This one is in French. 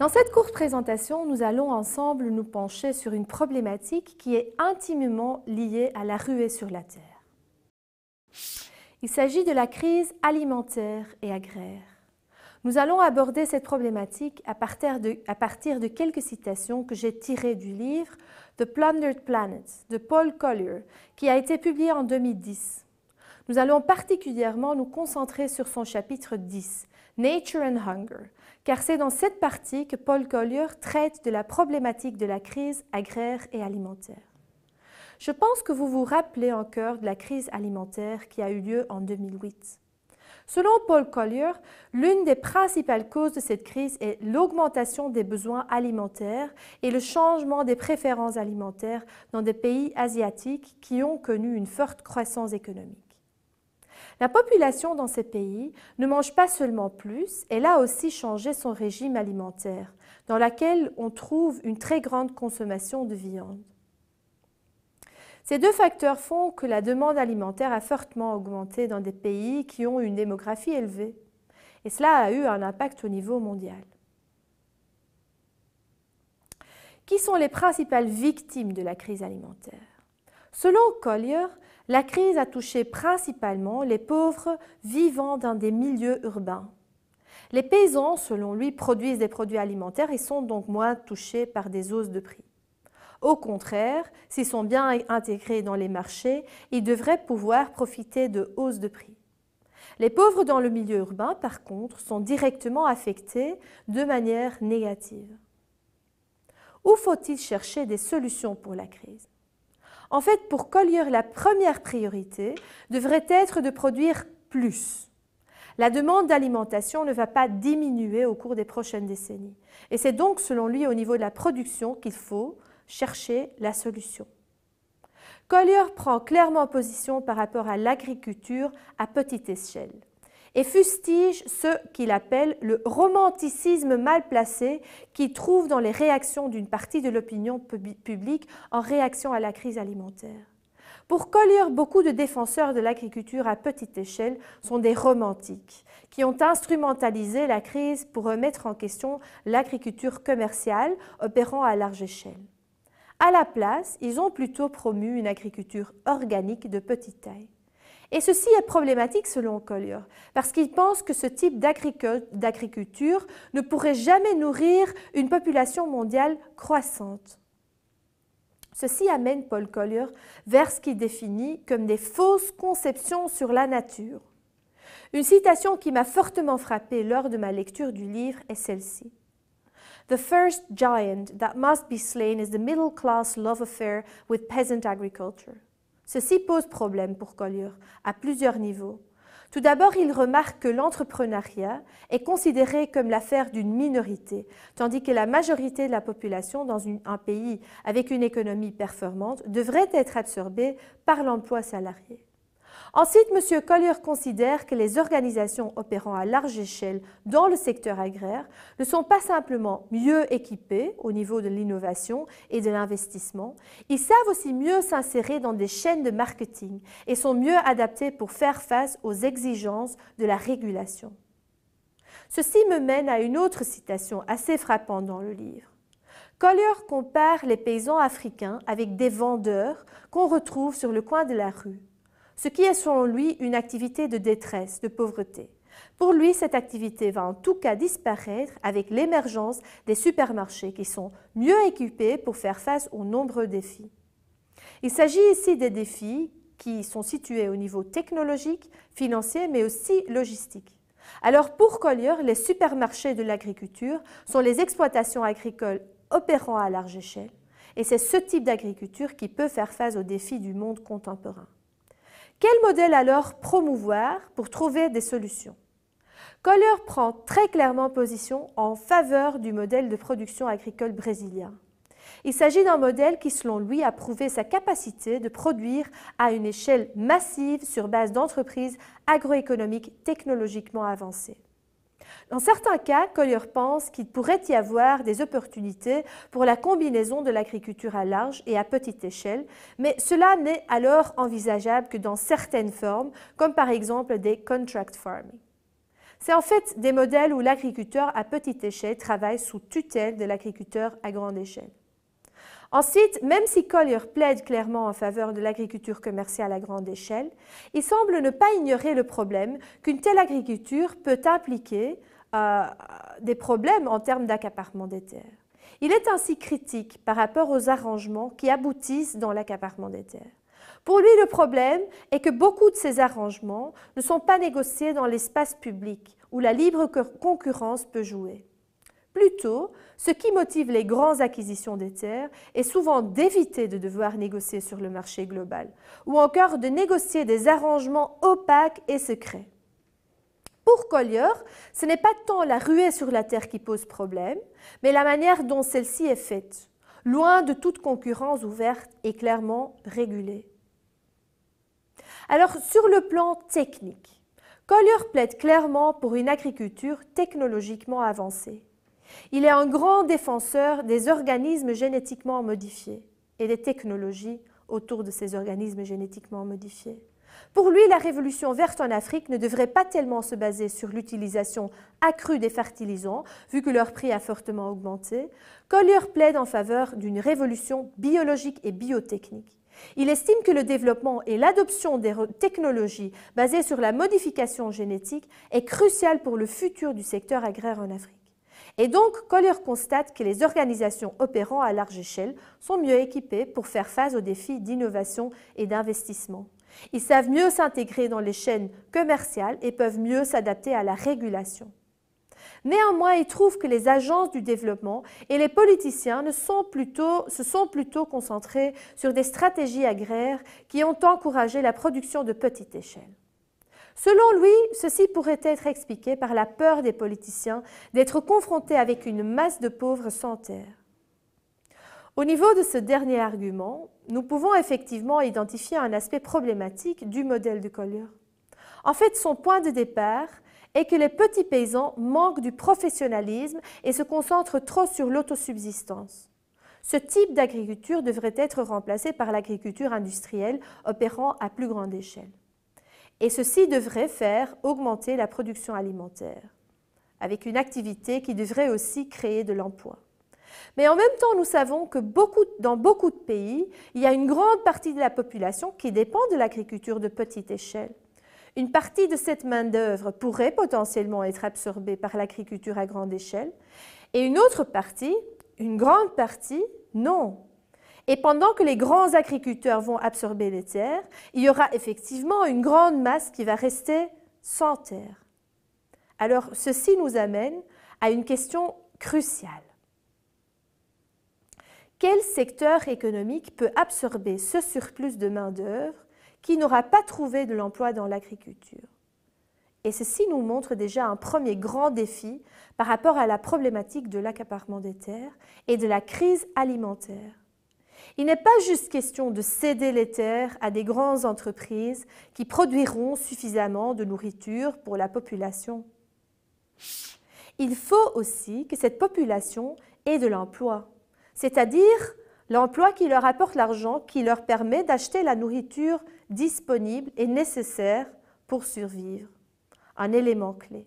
Dans cette courte présentation, nous allons ensemble nous pencher sur une problématique qui est intimement liée à la ruée sur la terre. Il s'agit de la crise alimentaire et agraire. Nous allons aborder cette problématique à partir de, quelques citations que j'ai tirées du livre The Plundered Planet de Paul Collier, qui a été publié en 2010. Nous allons particulièrement nous concentrer sur son chapitre 10, Nature and Hunger, car c'est dans cette partie que Paul Collier traite de la problématique de la crise agraire et alimentaire. Je pense que vous vous rappelez encore de la crise alimentaire qui a eu lieu en 2008. Selon Paul Collier, l'une des principales causes de cette crise est l'augmentation des besoins alimentaires et le changement des préférences alimentaires dans des pays asiatiques qui ont connu une forte croissance économique. La population dans ces pays ne mange pas seulement plus, elle a aussi changé son régime alimentaire, dans lequel on trouve une très grande consommation de viande. Ces deux facteurs font que la demande alimentaire a fortement augmenté dans des pays qui ont une démographie élevée, et cela a eu un impact au niveau mondial. Qui sont les principales victimes de la crise alimentaire Selon Collier, la crise a touché principalement les pauvres vivant dans des milieux urbains. Les paysans, selon lui, produisent des produits alimentaires et sont donc moins touchés par des hausses de prix. Au contraire, s'ils sont bien intégrés dans les marchés, ils devraient pouvoir profiter de hausses de prix. Les pauvres dans le milieu urbain, par contre, sont directement affectés de manière négative. Où faut-il chercher des solutions pour la crise en fait, pour Collier, la première priorité devrait être de produire plus. La demande d'alimentation ne va pas diminuer au cours des prochaines décennies. Et c'est donc, selon lui, au niveau de la production qu'il faut chercher la solution. Collier prend clairement position par rapport à l'agriculture à petite échelle et fustige ce qu'il appelle le romanticisme mal placé qui trouve dans les réactions d'une partie de l'opinion publique en réaction à la crise alimentaire. Pour Collier, beaucoup de défenseurs de l'agriculture à petite échelle sont des romantiques qui ont instrumentalisé la crise pour remettre en question l'agriculture commerciale opérant à large échelle. À la place, ils ont plutôt promu une agriculture organique de petite taille. Et ceci est problématique selon Collier, parce qu'il pense que ce type d'agriculture ne pourrait jamais nourrir une population mondiale croissante. Ceci amène Paul Collier vers ce qu'il définit comme des fausses conceptions sur la nature. Une citation qui m'a fortement frappée lors de ma lecture du livre est celle-ci. The first giant that must be slain is the middle class love affair with peasant agriculture. Ceci pose problème pour Collier à plusieurs niveaux. Tout d'abord, il remarque que l'entrepreneuriat est considéré comme l'affaire d'une minorité, tandis que la majorité de la population dans un pays avec une économie performante devrait être absorbée par l'emploi salarié. Ensuite, M. Collier considère que les organisations opérant à large échelle dans le secteur agraire ne sont pas simplement mieux équipées au niveau de l'innovation et de l'investissement, ils savent aussi mieux s'insérer dans des chaînes de marketing et sont mieux adaptés pour faire face aux exigences de la régulation. Ceci me mène à une autre citation assez frappante dans le livre. Collier compare les paysans africains avec des vendeurs qu'on retrouve sur le coin de la rue ce qui est selon lui une activité de détresse, de pauvreté. Pour lui, cette activité va en tout cas disparaître avec l'émergence des supermarchés qui sont mieux équipés pour faire face aux nombreux défis. Il s'agit ici des défis qui sont situés au niveau technologique, financier, mais aussi logistique. Alors pour Collier, les supermarchés de l'agriculture sont les exploitations agricoles opérant à large échelle, et c'est ce type d'agriculture qui peut faire face aux défis du monde contemporain. Quel modèle alors promouvoir pour trouver des solutions Kohler prend très clairement position en faveur du modèle de production agricole brésilien. Il s'agit d'un modèle qui, selon lui, a prouvé sa capacité de produire à une échelle massive sur base d'entreprises agroéconomiques technologiquement avancées. Dans certains cas, Collier pense qu'il pourrait y avoir des opportunités pour la combinaison de l'agriculture à large et à petite échelle, mais cela n'est alors envisageable que dans certaines formes, comme par exemple des contract farming. C'est en fait des modèles où l'agriculteur à petite échelle travaille sous tutelle de l'agriculteur à grande échelle. Ensuite, même si Collier plaide clairement en faveur de l'agriculture commerciale à grande échelle, il semble ne pas ignorer le problème qu'une telle agriculture peut impliquer euh, des problèmes en termes d'accaparement des terres. Il est ainsi critique par rapport aux arrangements qui aboutissent dans l'accaparement des terres. Pour lui, le problème est que beaucoup de ces arrangements ne sont pas négociés dans l'espace public où la libre concurrence peut jouer plutôt, ce qui motive les grandes acquisitions des terres est souvent d'éviter de devoir négocier sur le marché global, ou encore de négocier des arrangements opaques et secrets. Pour Collier, ce n'est pas tant la ruée sur la terre qui pose problème, mais la manière dont celle-ci est faite, loin de toute concurrence ouverte et clairement régulée. Alors, sur le plan technique, Collier plaide clairement pour une agriculture technologiquement avancée. Il est un grand défenseur des organismes génétiquement modifiés et des technologies autour de ces organismes génétiquement modifiés. Pour lui, la révolution verte en Afrique ne devrait pas tellement se baser sur l'utilisation accrue des fertilisants, vu que leur prix a fortement augmenté. Collier plaide en faveur d'une révolution biologique et biotechnique. Il estime que le développement et l'adoption des technologies basées sur la modification génétique est crucial pour le futur du secteur agraire en Afrique. Et donc, Collier constate que les organisations opérant à large échelle sont mieux équipées pour faire face aux défis d'innovation et d'investissement. Ils savent mieux s'intégrer dans les chaînes commerciales et peuvent mieux s'adapter à la régulation. Néanmoins, il trouve que les agences du développement et les politiciens se sont plutôt concentrés sur des stratégies agraires qui ont encouragé la production de petite échelle. Selon lui, ceci pourrait être expliqué par la peur des politiciens d'être confrontés avec une masse de pauvres sans terre. Au niveau de ce dernier argument, nous pouvons effectivement identifier un aspect problématique du modèle de Collier. En fait, son point de départ est que les petits paysans manquent du professionnalisme et se concentrent trop sur l'autosubsistance. Ce type d'agriculture devrait être remplacé par l'agriculture industrielle opérant à plus grande échelle et ceci devrait faire augmenter la production alimentaire, avec une activité qui devrait aussi créer de l'emploi. Mais en même temps, nous savons que dans beaucoup de pays, il y a une grande partie de la population qui dépend de l'agriculture de petite échelle. Une partie de cette main-d'œuvre pourrait potentiellement être absorbée par l'agriculture à grande échelle, et une autre partie, une grande partie, non, et pendant que les grands agriculteurs vont absorber les terres, il y aura effectivement une grande masse qui va rester sans terre. Alors ceci nous amène à une question cruciale. Quel secteur économique peut absorber ce surplus de main-d'œuvre qui n'aura pas trouvé de l'emploi dans l'agriculture Et ceci nous montre déjà un premier grand défi par rapport à la problématique de l'accaparement des terres et de la crise alimentaire. Il n'est pas juste question de céder les terres à des grandes entreprises qui produiront suffisamment de nourriture pour la population. Il faut aussi que cette population ait de l'emploi, c'est-à-dire l'emploi qui leur apporte l'argent qui leur permet d'acheter la nourriture disponible et nécessaire pour survivre. Un élément clé.